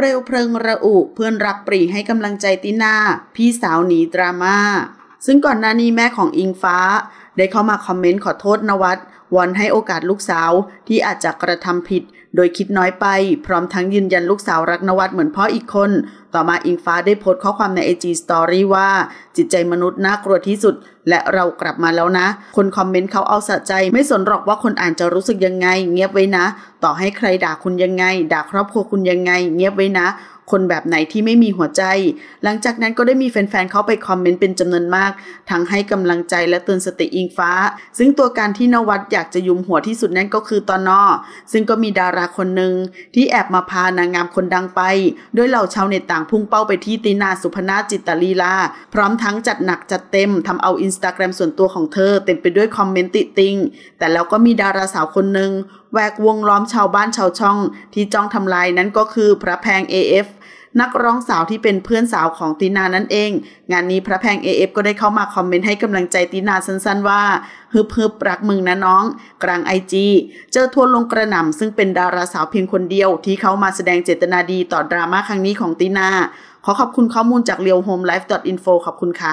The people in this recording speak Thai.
เปลวเพลิงระอุเพื่อนรักปรีให้กำลังใจตินาพี่สาวหนีดราม่าซึ่งก่อนหน้านี้แม่ของอิงฟ้า ได้เข้ามาคอมเมนต์ขอโทษนวัดวอนให้โอกาสลูกสาวที่อาจจะกระทำผิดโดยคิดน้อยไปพร้อมทั้งยืนยันลูกสาวรักนวัดเหมือนพ่ออีกคนต่อมาอิงฟ้าได้โพสต์ข้อความใน IG Story ว่า จิตใจมนุษย์น่ากลัวที่สุด และเรากลับมาแล้วนะ คนคอมเมนต์เขาเอาสะใจไม่สนหรอกว่าคนอ่านจะรู้สึกยังไง เงียบไว้นะ ต่อให้ใครด่าคุณยังไง ด่าครอบครัวคุณยังไง เงียบไว้นะ คนแบบไหนที่ไม่มีหัวใจ หลังจากนั้นก็ได้มีแฟนๆเขาไปคอมเมนต์เป็นจำนวนมาก ทั้งให้กำลังใจและเตือนสติอิงฟ้า ซึ่งตัวการที่นวัดอยากจะยุมหัวที่สุดนั่นก็คือตอนนอซึ่งก็มีดาราคนหนึ่งที่แอบมาพานางงามคนดังไปโดยเหล่าชาวเน็ตต่างางพุ่งเป้าไปที่ตินาสุพนาจิตตลีลา พร้อมทั้งจัดหนักจัดเต็มทำเอาอินสตาแกรมส่วนตัวของเธอเต็มไปด้วยคอมเมนต์ติติง แต่แล้วก็มีดาราสาวคนหนึ่งแวกวงล้อมชาวบ้านชาวช่องที่จ้องทำลายนั้นก็คือพระแพง AF นักร้องสาวที่เป็นเพื่อนสาวของตินานั่นเอง งานนี้พระแพง AF ก็ได้เข้ามาคอมเมนต์ให้กำลังใจตินาสั้นๆว่า ฮึบฮึบรักมึงนะน้องกลางไอจีเจอทัวลงกระหน่ำซึ่งเป็นดาราสาวเพียงคนเดียว ที่เขามาแสดงเจตนาดีต่อดราม่าครั้งนี้ของตินา ขอขอบคุณข้อมูลจากเรียวโฮมไลฟ์ดออทินโฟขอบคุณค่ะ